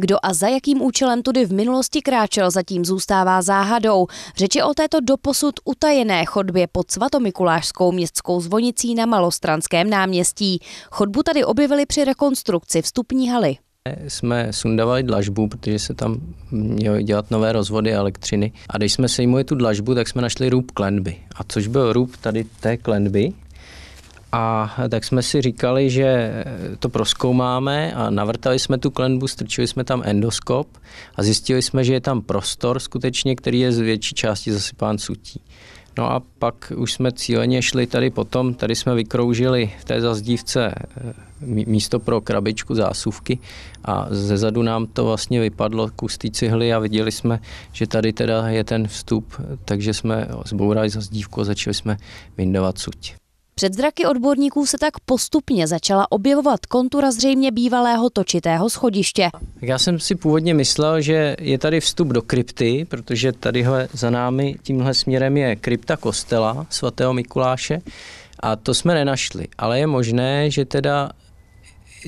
Kdo a za jakým účelem tudy v minulosti kráčel, zatím zůstává záhadou. Řeči o této doposud utajené chodbě pod svatomikulářskou městskou zvonicí na Malostranském náměstí. Chodbu tady objevili při rekonstrukci vstupní haly. Jsme sundavali dlažbu, protože se tam měly dělat nové rozvody a elektřiny. A když jsme sejmuli tu dlažbu, tak jsme našli růb klenby. A což byl růb tady té klenby, a tak jsme si říkali, že to proskoumáme a navrtali jsme tu klenbu, strčili jsme tam endoskop a zjistili jsme, že je tam prostor skutečně, který je z větší části zasypán sutí. No a pak už jsme cíleně šli tady potom, tady jsme vykroužili v té zazdívce eh, místo pro krabičku zásuvky a zezadu nám to vlastně vypadlo kus té cihly a viděli jsme, že tady teda je ten vstup, takže jsme zbourali zazdívku a začali jsme vyndovat suť. Před zraky odborníků se tak postupně začala objevovat kontura zřejmě bývalého točitého schodiště. Já jsem si původně myslel, že je tady vstup do krypty, protože tadyhle za námi tímhle směrem je krypta kostela svatého Mikuláše a to jsme nenašli. Ale je možné, že teda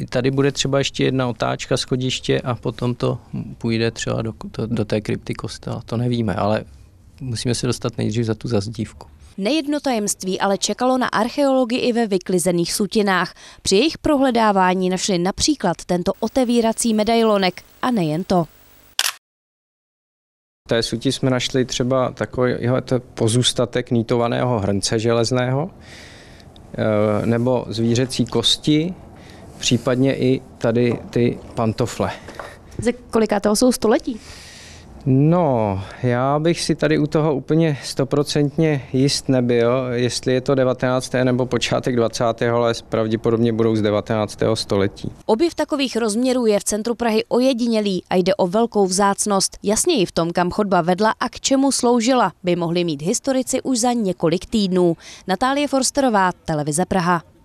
tady bude třeba ještě jedna otáčka schodiště a potom to půjde třeba do, do té krypty kostela. To nevíme, ale musíme se dostat nejdřív za tu zazdívku. Nejedno tajemství ale čekalo na archeology i ve vyklizených sutinách. Při jejich prohledávání našli například tento otevírací medailonek a nejen to. V té suti jsme našli třeba takový pozůstatek nítovaného hrnce železného, eh, nebo zvířecí kosti, případně i tady ty pantofle. Ze kolikátého jsou století? No, já bych si tady u toho úplně stoprocentně jist nebyl, jestli je to 19. nebo počátek 20. ale pravděpodobně budou z 19. století. Objev takových rozměrů je v centru Prahy ojedinělý a jde o velkou vzácnost. Jasněji v tom, kam chodba vedla a k čemu sloužila, by mohli mít historici už za několik týdnů. Natálie Forsterová, Televize Praha.